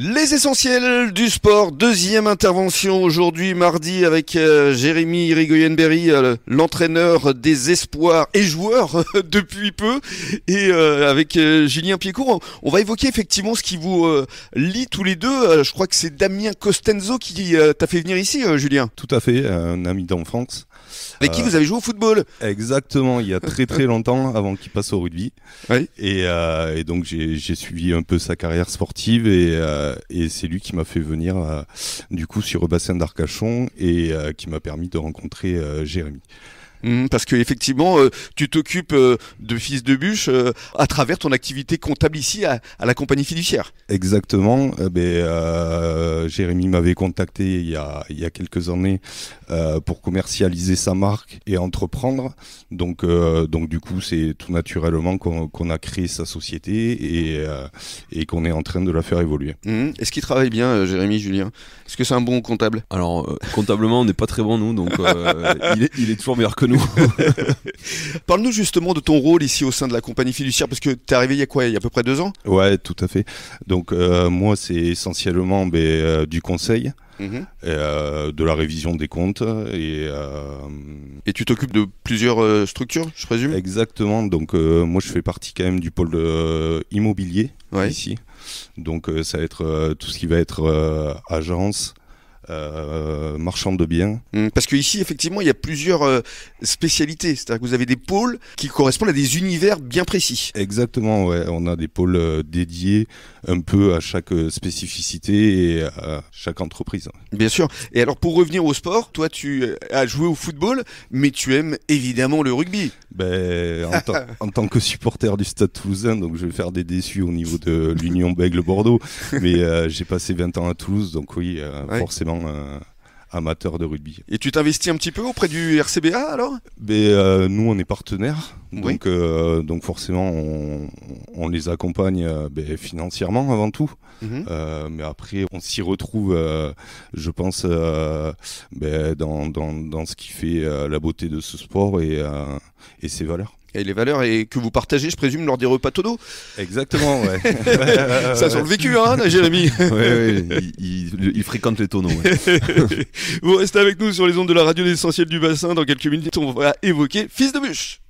Les essentiels du sport, deuxième intervention aujourd'hui mardi avec euh, Jérémy Rigoyenberry, euh, l'entraîneur des espoirs et joueur euh, depuis peu, et avec Julien Piécourt. On, va évoquer effectivement ce qui vous lie tous les deux. je crois que c'est Damien Costenzo qui t'a fait venir ici, Julien. Tout à fait, un ami d'enfance. Avec qui vous avez joué au football Exactement, il y a très très longtemps avant qu'il passe au rugby. Oui. Et, et, donc j'ai suivi un peu sa carrière sportive et euh, et c'est lui qui m'a fait venir euh, du coup sur le bassin d'Arcachon et euh, qui m'a permis de rencontrer Jérémy. Mhm, parce que effectivement, euh, tu t'occupes euh, de fils de bûche euh, à travers ton activité comptable ici à, la compagnie fiduciaire. Exactement. Ben, Jérémy m'avait contacté il y, a, quelques années pour commercialiser sa marque et entreprendre. Donc, donc du coup, c'est tout naturellement qu'on a créé sa société et, qu'on est en train de la faire évoluer. Mhm. Est-ce qu'il travaille bien, Jérémy Julien Est-ce que c'est un bon comptable Alors, comptablement, on n'est pas très bon nous, donc il est, il est toujours meilleur que Parle-nous justement de ton rôle ici au sein de la compagnie fiduciaire, parce que tu es arrivé il y a quoi Il y a à peu près deux ans Ouais, tout à fait. Donc, euh, moi, c'est essentiellement ben, euh, du conseil. Mhm. Euh, de la révision des comptes. Et, tu t'occupes de plusieurs structures, je présume Exactement. Donc, moi, je fais partie quand même du pôle immobilier ici. Donc, ça va être tout ce qui va être agence, euh, marchand de biens. Hmm. Parce qu'ici, effectivement, il y a plusieurs euh, spécialités. C'est-à-dire que vous avez des pôles qui correspondent à des univers bien précis. Exactement, ouais. On a des pôles euh, dédiés un peu à chaque spécificité et à chaque entreprise. Bien sûr. Et alors, pour revenir au sport, toi, tu as joué au football, mais tu aimes évidemment le rugby. Ben, en, tant que supporter du Stade Toulousain, donc je vais faire des déçus au niveau de l'Union Bègle Bordeaux, mais j'ai passé 20 ans à Toulouse, donc oui, forcément euh, amateur de rugby. Et tu t'investis un petit peu auprès du RCBA alors ben, euh, Nous, on est partenaires, donc, euh, donc forcément, on, les accompagne ben, financièrement avant tout. Mhm. mais après, on s'y retrouve, je pense, ben, dans, ce qui fait la beauté de ce sport et ses valeurs. Et les valeurs et que vous partagez, je présume, lors des repas todo Exactement, ouais. ça sur le vécu, hein, Jérémy Oui, ouais, il, fréquente les tonneaux. vous restez avec nous sur les ondes de la radio, essentiels du bassin. Dans quelques minutes, on va évoquer Fils de bûche.